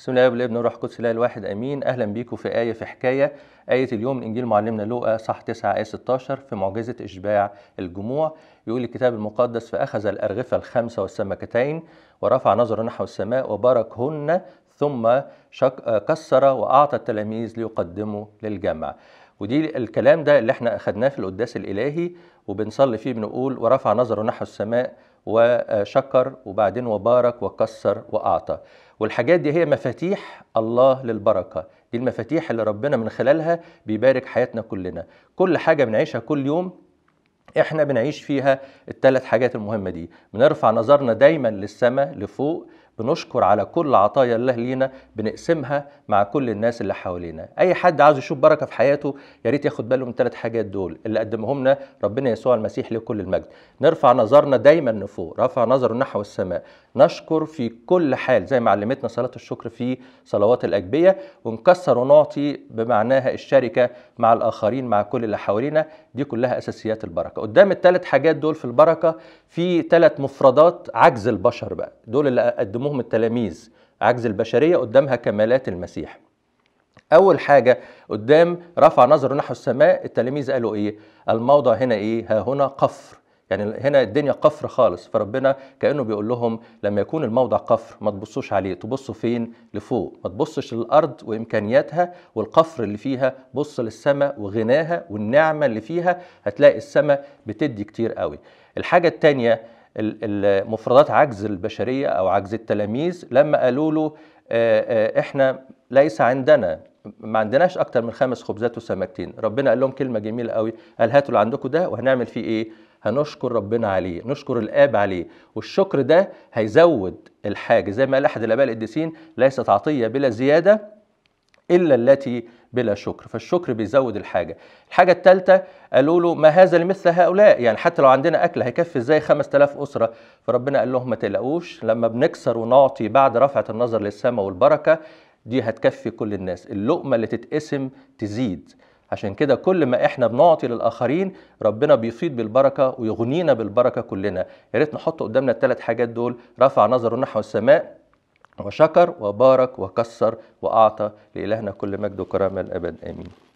بسم الله والابن والروح القدس الله الواحد امين اهلا بيكم في ايه في حكايه ايه اليوم من انجيل معلمنا لوقا صح 9 ايه 16 في معجزه اشباع الجموع يقول الكتاب المقدس فاخذ الارغفه الخمسه والسمكتين ورفع نظره نحو السماء وباركهن ثم شك... كسر واعطى التلاميذ ليقدموا للجمع ودي الكلام ده اللي احنا اخذناه في القداس الالهي وبنصلي فيه بنقول ورفع نظره نحو السماء وشكر وبعدين وبارك وكسر وأعطى والحاجات دي هي مفاتيح الله للبركة دي المفاتيح اللي ربنا من خلالها بيبارك حياتنا كلنا كل حاجة بنعيشها كل يوم احنا بنعيش فيها الثلاث حاجات المهمة دي بنرفع نظرنا دايما للسماء لفوق بنشكر على كل عطايا الله لينا بنقسمها مع كل الناس اللي حوالينا اي حد عاوز يشوف بركه في حياته يا ريت ياخد باله من ثلاث حاجات دول اللي قدمهم لنا ربنا يسوع المسيح له كل المجد نرفع نظرنا دايما لفوق رفع نظره نحو السماء نشكر في كل حال زي ما علمتنا صلاه الشكر في صلوات الاجبيه ونكسر ونعطي بمعناها الشركه مع الاخرين مع كل اللي حوالينا دي كلها اساسيات البركه قدام الثلاث حاجات دول في البركه في ثلاث مفردات عجز البشر بقى دول اللي قدموهم اسمهم التلاميذ عجز البشريه قدامها كمالات المسيح اول حاجه قدام رفع نظره نحو السماء التلاميذ قالوا ايه الموضع هنا ايه ها هنا قفر يعني هنا الدنيا قفر خالص فربنا كانه بيقول لهم لما يكون الموضع قفر ما تبصوش عليه تبصوا فين لفوق ما تبصش للارض وامكانياتها والقفر اللي فيها بص للسماء وغناها والنعمه اللي فيها هتلاقي السماء بتدي كتير قوي الحاجه الثانيه مفردات عجز البشريه او عجز التلاميذ لما قالوا له آه، آه، احنا ليس عندنا ما عندناش اكتر من خمس خبزات وسمكتين ربنا قال لهم كلمه جميله قوي قال هاتوا اللي عندكم ده وهنعمل فيه ايه هنشكر ربنا عليه نشكر الاب عليه والشكر ده هيزود الحاجه زي ما قال احد الاباء القديسين ليست عطيه بلا زياده إلا التي بلا شكر فالشكر بيزود الحاجة الحاجة الثالثة قالوا له ما هذا لمثل هؤلاء يعني حتى لو عندنا أكل هيكفي إزاي 5000 أسرة فربنا قال لهم ما تقلقوش لما بنكسر ونعطي بعد رفعة النظر للسماء والبركة دي هتكفي كل الناس اللقمة اللي تتقسم تزيد عشان كده كل ما احنا بنعطي للاخرين ربنا بيفيض بالبركه ويغنينا بالبركه كلنا يا ريت نحط قدامنا الثلاث حاجات دول رفع نظره نحو السماء وشكر وبارك وكسر وأعطى لإلهنا كل مجد وكرامة الأبد آمين